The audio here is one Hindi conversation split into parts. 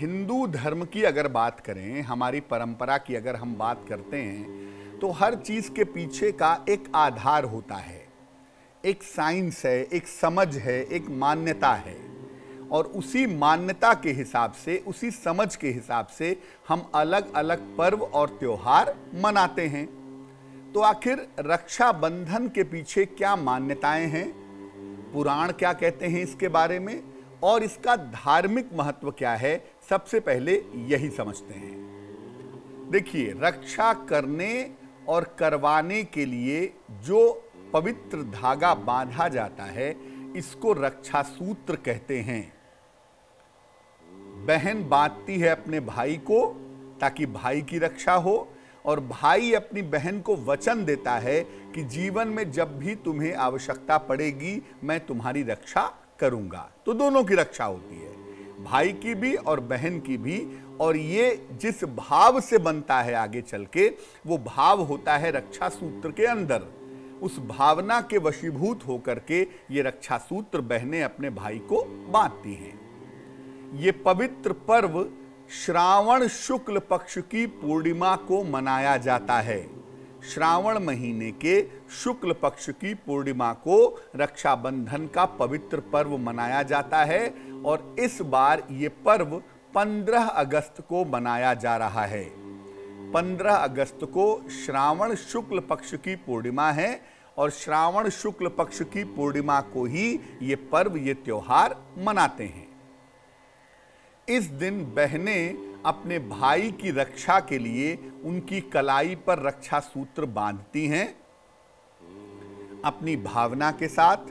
हिंदू धर्म की अगर बात करें हमारी परंपरा की अगर हम बात करते हैं तो हर चीज़ के पीछे का एक आधार होता है एक साइंस है एक समझ है एक मान्यता है और उसी मान्यता के हिसाब से उसी समझ के हिसाब से हम अलग अलग पर्व और त्यौहार मनाते हैं तो आखिर रक्षाबंधन के पीछे क्या मान्यताएं हैं पुराण क्या कहते हैं इसके बारे में और इसका धार्मिक महत्व क्या है सबसे पहले यही समझते हैं देखिए रक्षा करने और करवाने के लिए जो पवित्र धागा बांधा जाता है इसको रक्षा सूत्र कहते हैं बहन बांधती है अपने भाई को ताकि भाई की रक्षा हो और भाई अपनी बहन को वचन देता है कि जीवन में जब भी तुम्हें आवश्यकता पड़ेगी मैं तुम्हारी रक्षा करूंगा तो दोनों की रक्षा होती है भाई की भी और बहन की भी और ये जिस भाव से बनता है आगे चल के वो भाव होता है रक्षा सूत्र के अंदर उस भावना के वशीभूत होकर के ये रक्षा सूत्र बहनें अपने भाई को बांधती हैं ये पवित्र पर्व श्रावण शुक्ल पक्ष की पूर्णिमा को मनाया जाता है श्रावण महीने के शुक्ल पक्ष की पूर्णिमा को रक्षाबंधन का पवित्र पर्व मनाया जाता है और इस बार ये पर्व 15 अगस्त को मनाया जा रहा है 15 अगस्त को श्रावण शुक्ल पक्ष की पूर्णिमा है और श्रावण शुक्ल पक्ष की पूर्णिमा को ही ये पर्व ये त्योहार मनाते हैं इस दिन बहनें अपने भाई की रक्षा के लिए उनकी कलाई पर रक्षा सूत्र बांधती हैं अपनी भावना के साथ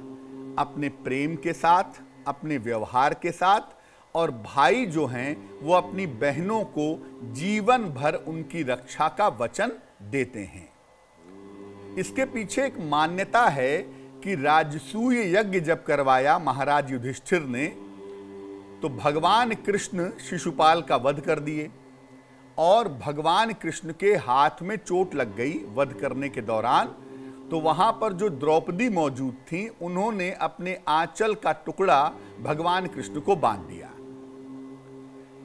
अपने प्रेम के साथ अपने व्यवहार के साथ और भाई जो हैं वो अपनी बहनों को जीवन भर उनकी रक्षा का वचन देते हैं इसके पीछे एक मान्यता है कि राजसूय यज्ञ जब करवाया महाराज युधिष्ठिर ने तो भगवान कृष्ण शिशुपाल का वध कर दिए और भगवान कृष्ण के हाथ में चोट लग गई वध करने के दौरान तो वहां पर जो द्रौपदी मौजूद थी उन्होंने अपने आंचल का टुकड़ा भगवान कृष्ण को बांध दिया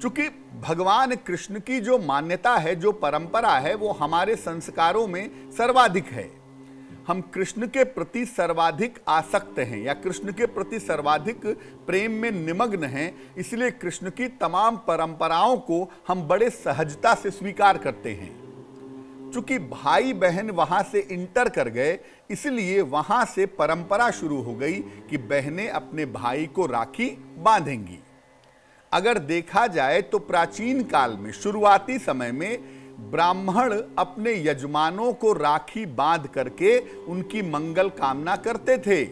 चूंकि भगवान कृष्ण की जो मान्यता है जो परंपरा है वो हमारे संस्कारों में सर्वाधिक है हम कृष्ण के प्रति सर्वाधिक आसक्त हैं या कृष्ण के प्रति सर्वाधिक प्रेम में निमग्न हैं इसलिए कृष्ण की तमाम परंपराओं को हम बड़े सहजता से स्वीकार करते हैं चूंकि भाई बहन वहां से इंटर कर गए इसलिए वहां से परंपरा शुरू हो गई कि बहनें अपने भाई को राखी बांधेंगी अगर देखा जाए तो प्राचीन काल में शुरुआती समय में ब्राह्मण अपने यजमानों को राखी बांध करके उनकी मंगल कामना करते थे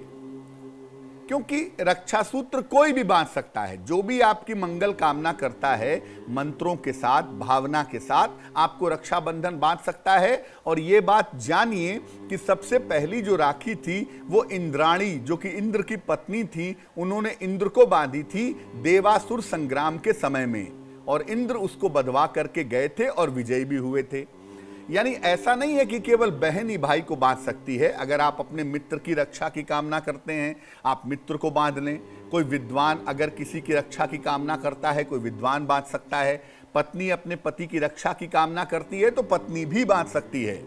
क्योंकि रक्षा सूत्र कोई भी बांध सकता है जो भी आपकी मंगल कामना करता है मंत्रों के साथ भावना के साथ आपको रक्षाबंधन बांध सकता है और ये बात जानिए कि सबसे पहली जो राखी थी वो इंद्राणी जो कि इंद्र की पत्नी थी उन्होंने इंद्र को बांधी थी देवासुर संग्राम के समय में और इंद्र उसको बधवा करके गए थे और विजयी भी हुए थे यानी ऐसा नहीं है कि केवल बहन ही भाई को बांध सकती है अगर आप अपने मित्र की रक्षा की कामना करते हैं आप मित्र को बांध लें कोई विद्वान अगर किसी की रक्षा की कामना करता है कोई विद्वान बांध सकता है पत्नी अपने पति की रक्षा की कामना करती है तो पत्नी भी बांध सकती है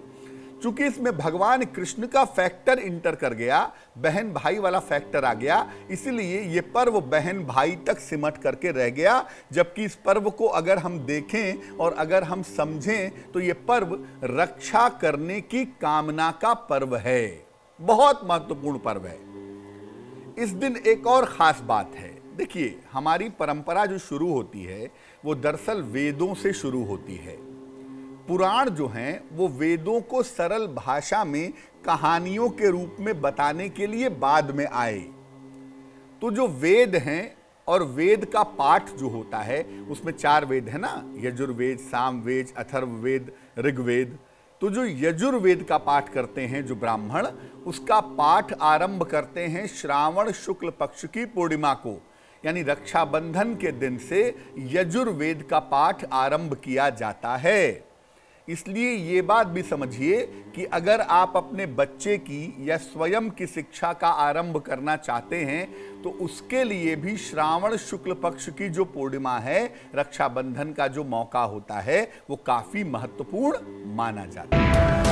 चूंकि इसमें भगवान कृष्ण का फैक्टर इंटर कर गया बहन भाई वाला फैक्टर आ गया इसलिए ये पर्व बहन भाई तक सिमट करके रह गया जबकि इस पर्व को अगर हम देखें और अगर हम समझें तो ये पर्व रक्षा करने की कामना का पर्व है बहुत महत्वपूर्ण पर्व है इस दिन एक और ख़ास बात है देखिए हमारी परंपरा जो शुरू होती है वो दरअसल वेदों से शुरू होती है पुराण जो हैं वो वेदों को सरल भाषा में कहानियों के रूप में बताने के लिए बाद में आए तो जो वेद हैं और वेद का पाठ जो होता है उसमें चार वेद है ना यजुर्वेद सामवेद अथर्ववेद ऋग्वेद तो जो यजुर्वेद का पाठ करते हैं जो ब्राह्मण उसका पाठ आरंभ करते हैं श्रावण शुक्ल पक्ष की पूर्णिमा को यानी रक्षाबंधन के दिन से यजुर्वेद का पाठ आरंभ किया जाता है इसलिए ये बात भी समझिए कि अगर आप अपने बच्चे की या स्वयं की शिक्षा का आरंभ करना चाहते हैं तो उसके लिए भी श्रावण शुक्ल पक्ष की जो पूर्णिमा है रक्षाबंधन का जो मौका होता है वो काफ़ी महत्वपूर्ण माना जाता है